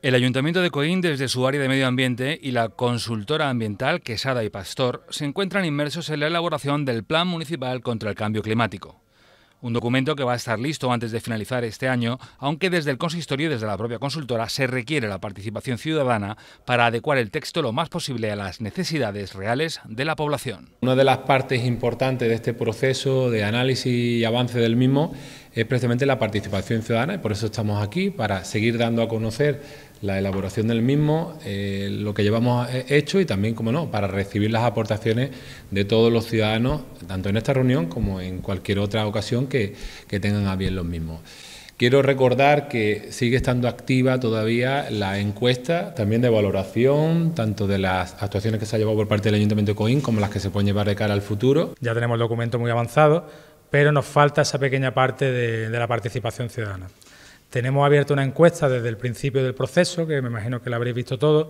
El Ayuntamiento de Coín, desde su área de medio ambiente, y la consultora ambiental Quesada y Pastor se encuentran inmersos en la elaboración del Plan Municipal contra el Cambio Climático. Un documento que va a estar listo antes de finalizar este año, aunque desde el consistorio y desde la propia consultora se requiere la participación ciudadana para adecuar el texto lo más posible a las necesidades reales de la población. Una de las partes importantes de este proceso de análisis y avance del mismo es precisamente la participación ciudadana y por eso estamos aquí, para seguir dando a conocer la elaboración del mismo, eh, lo que llevamos eh, hecho y también, como no, para recibir las aportaciones de todos los ciudadanos, tanto en esta reunión como en cualquier otra ocasión que, tengan a bien los mismos. Quiero recordar que sigue estando activa todavía la encuesta también de valoración, tanto de las actuaciones que se ha llevado por parte del Ayuntamiento de Coín como las que se pueden llevar de cara al futuro. Ya tenemos el documento muy avanzado, pero nos falta esa pequeña parte de, la participación ciudadana. Tenemos abierta una encuesta desde el principio del proceso, que me imagino que la habréis visto todos,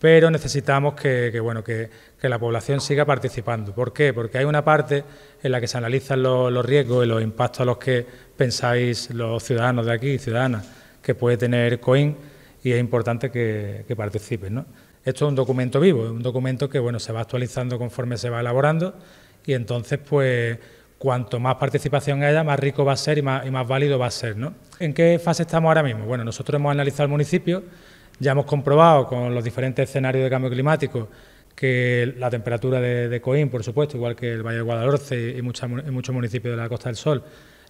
pero necesitamos que, bueno, que, la población siga participando. ¿Por qué? Porque hay una parte en la que se analizan los, riesgos y los impactos a los que pensáis los ciudadanos de aquí y ciudadanas que puede tener COIN y es importante que, participen. Esto es un documento vivo, es un documento que bueno, se va actualizando conforme se va elaborando y entonces pues cuanto más participación haya, más rico va a ser y más, válido va a ser. ¿no? ¿En qué fase estamos ahora mismo? Bueno, nosotros hemos analizado el municipio, ya hemos comprobado con los diferentes escenarios de cambio climático que la temperatura de, Coín, por supuesto, igual que el Valle de Guadalhorce y, y muchos municipios de la Costa del Sol,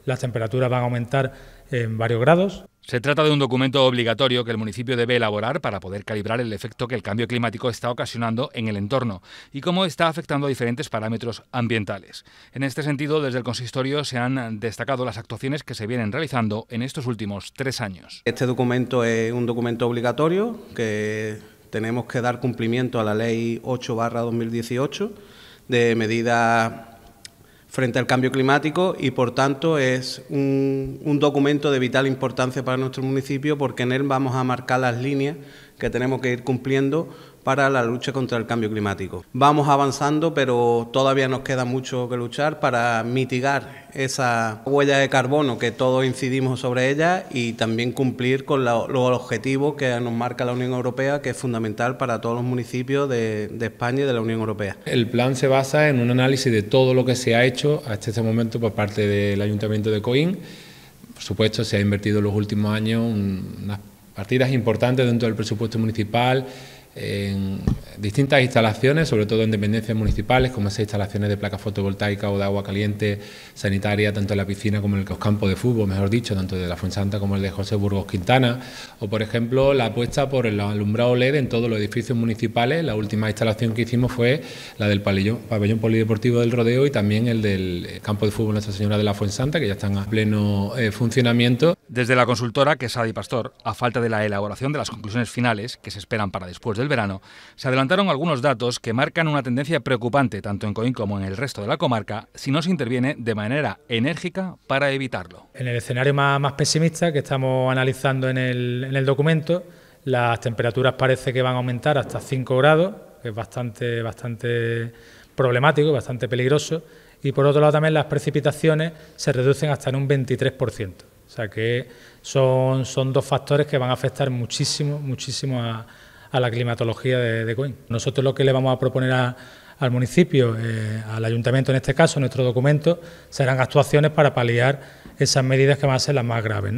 las temperaturas van a aumentar en varios grados. Se trata de un documento obligatorio que el municipio debe elaborar para poder calibrar el efecto que el cambio climático está ocasionando en el entorno y cómo está afectando a diferentes parámetros ambientales. En este sentido, desde el consistorio se han destacado las actuaciones que se vienen realizando en estos últimos tres años. Este documento es un documento obligatorio que tenemos que dar cumplimiento a la Ley 8-2018 de medidas frente al cambio climático y por tanto es un, documento de vital importancia para nuestro municipio porque en él vamos a marcar las líneas que tenemos que ir cumpliendo para la lucha contra el cambio climático. Vamos avanzando, pero todavía nos queda mucho que luchar para mitigar esa huella de carbono que todos incidimos sobre ella y también cumplir con los objetivos que nos marca la Unión Europea, que es fundamental para todos los municipios de, España y de la Unión Europea. El plan se basa en un análisis de todo lo que se ha hecho hasta este momento por parte del Ayuntamiento de Coín. Por supuesto, se ha invertido en los últimos años unas partidas importantes dentro del presupuesto municipal en distintas instalaciones, sobre todo en dependencias municipales, como esas instalaciones de placa fotovoltaica o de agua caliente sanitaria, tanto en la piscina como en el campo de fútbol, mejor dicho, tanto de la Fuensanta como el de José Burgos Quintana, o por ejemplo la apuesta por el alumbrado LED en todos los edificios municipales. La última instalación que hicimos fue la del pabellón, polideportivo del Rodeo y también el del campo de fútbol Nuestra Señora de la Fuensanta, que ya están a pleno eh, funcionamiento. Desde la consultora, que es Adi Pastor, a falta de la elaboración de las conclusiones finales, que se esperan para después del verano, se adelantaron algunos datos que marcan una tendencia preocupante tanto en Coín como en el resto de la comarca si no se interviene de manera enérgica para evitarlo. En el escenario más, pesimista que estamos analizando en el, documento, las temperaturas parece que van a aumentar hasta 5 grados, que es bastante, bastante problemático, bastante peligroso, y por otro lado también las precipitaciones se reducen hasta en un 23%. O sea que son, dos factores que van a afectar muchísimo, muchísimo a, la climatología de, de, Coín. Nosotros lo que le vamos a proponer al municipio, eh, al ayuntamiento en este caso, nuestro documento, serán actuaciones para paliar esas medidas que van a ser las más graves.